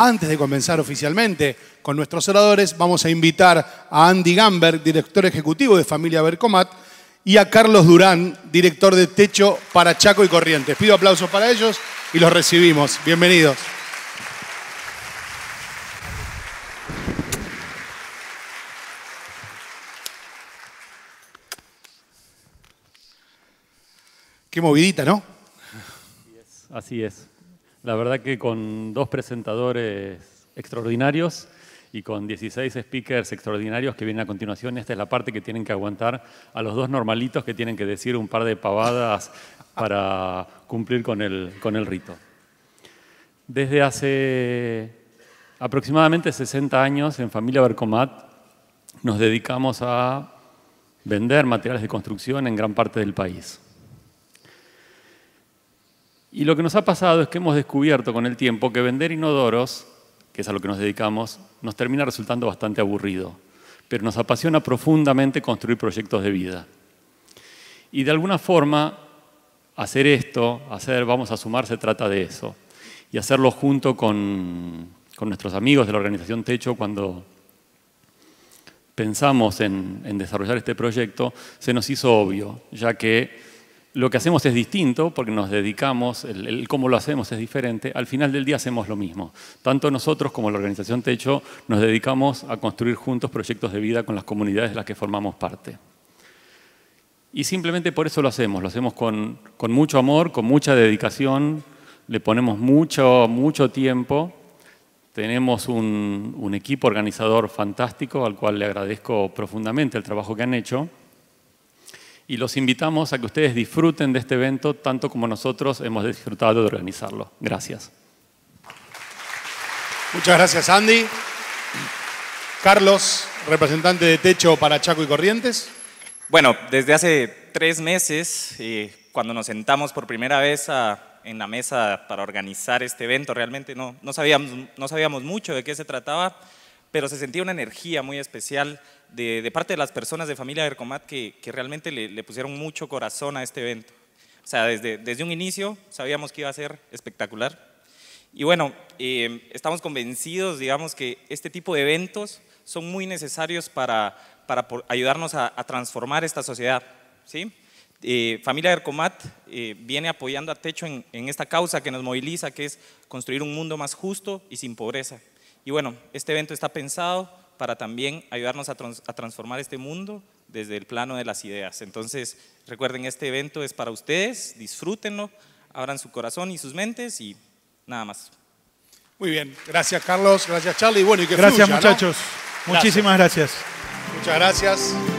Antes de comenzar oficialmente con nuestros oradores, vamos a invitar a Andy Gamberg, director ejecutivo de Familia Bercomat, y a Carlos Durán, director de Techo para Chaco y Corrientes. Pido aplausos para ellos y los recibimos. Bienvenidos. Qué movidita, ¿no? Así es. La verdad que con dos presentadores extraordinarios y con 16 speakers extraordinarios que vienen a continuación, esta es la parte que tienen que aguantar a los dos normalitos que tienen que decir un par de pavadas para cumplir con el, con el rito. Desde hace aproximadamente 60 años en Familia Bercomat nos dedicamos a vender materiales de construcción en gran parte del país. Y lo que nos ha pasado es que hemos descubierto con el tiempo que vender inodoros, que es a lo que nos dedicamos, nos termina resultando bastante aburrido, pero nos apasiona profundamente construir proyectos de vida. Y de alguna forma, hacer esto, hacer Vamos a Sumar, se trata de eso. Y hacerlo junto con, nuestros amigos de la organización Techo cuando pensamos en desarrollar este proyecto, se nos hizo obvio, ya que lo que hacemos es distinto porque nos dedicamos, el, cómo lo hacemos es diferente, al final del día hacemos lo mismo. Tanto nosotros como la organización Techo nos dedicamos a construir juntos proyectos de vida con las comunidades de las que formamos parte. Y simplemente por eso lo hacemos, lo hacemos con, mucho amor, con mucha dedicación, le ponemos mucho, mucho tiempo. Tenemos un equipo organizador fantástico al cual le agradezco profundamente el trabajo que han hecho y los invitamos a que ustedes disfruten de este evento tanto como nosotros hemos disfrutado de organizarlo. Gracias. Muchas gracias, Andy. Carlos, representante de Techo para Chaco y Corrientes. Bueno, desde hace tres meses, eh, cuando nos sentamos por primera vez en la mesa para organizar este evento, realmente no, no, sabíamos, no sabíamos mucho de qué se trataba pero se sentía una energía muy especial de, parte de las personas de familia Vercomat que, realmente le, pusieron mucho corazón a este evento. O sea, desde, un inicio sabíamos que iba a ser espectacular. Y bueno, eh, estamos convencidos, digamos, que este tipo de eventos son muy necesarios para, ayudarnos a, transformar esta sociedad. ¿sí? Eh, familia Ercomat eh, viene apoyando a Techo en esta causa que nos moviliza, que es construir un mundo más justo y sin pobreza. Y bueno, este evento está pensado para también ayudarnos a, transformar este mundo desde el plano de las ideas. Entonces, recuerden, este evento es para ustedes, disfrútenlo, abran su corazón y sus mentes y nada más. Muy bien, gracias Carlos, gracias Charlie. Bueno, y que gracias muchachos, muchísimas gracias. Muchas gracias.